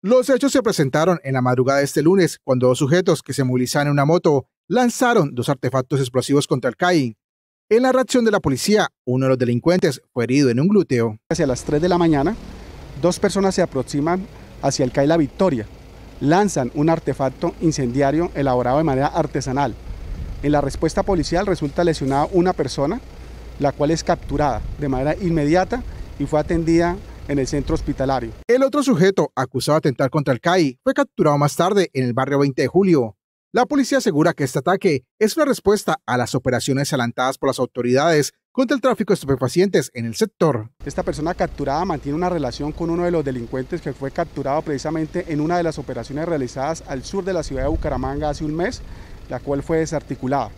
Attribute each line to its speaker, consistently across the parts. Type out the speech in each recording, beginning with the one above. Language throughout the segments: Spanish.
Speaker 1: Los hechos se presentaron en la madrugada de este lunes, cuando dos sujetos que se movilizaban en una moto lanzaron dos artefactos explosivos contra el CAI. En la reacción de la policía, uno de los delincuentes
Speaker 2: fue herido en un glúteo. Hacia las 3 de la mañana, dos personas se aproximan hacia el CAI La Victoria. Lanzan un artefacto incendiario elaborado de manera artesanal. En la respuesta policial resulta lesionada una persona, la cual es capturada de manera inmediata y fue atendida en el centro hospitalario. El otro sujeto, acusado
Speaker 1: de atentar contra el CAI, fue capturado más tarde en el barrio 20 de julio. La policía asegura que este ataque es una respuesta a las operaciones adelantadas por las autoridades contra el tráfico de estupefacientes en el sector.
Speaker 2: Esta persona capturada mantiene una relación con uno de los delincuentes que fue capturado precisamente en una de las operaciones realizadas al sur de la ciudad de Bucaramanga hace un mes, la cual fue desarticulada.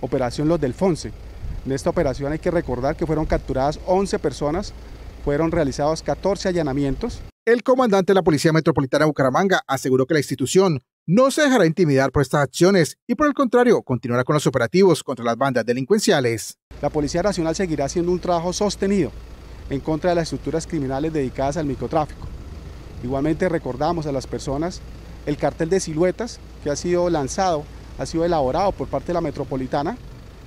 Speaker 2: Operación Los del Fonse. En esta operación hay que recordar que fueron capturadas 11 personas fueron realizados 14 allanamientos. El comandante de la Policía
Speaker 1: Metropolitana Bucaramanga aseguró que la institución no se dejará intimidar por estas acciones y por el contrario
Speaker 2: continuará con los operativos contra las bandas delincuenciales. La Policía Nacional seguirá haciendo un trabajo sostenido en contra de las estructuras criminales dedicadas al microtráfico. Igualmente recordamos a las personas el cartel de siluetas que ha sido lanzado, ha sido elaborado por parte de la Metropolitana,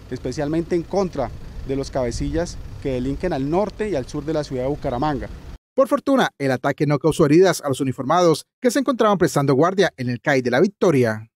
Speaker 2: especialmente en contra de los cabecillas que delinquen al norte y al sur de la ciudad de Bucaramanga. Por fortuna, el ataque no
Speaker 1: causó heridas a los uniformados que se encontraban prestando guardia en el CAI de la Victoria.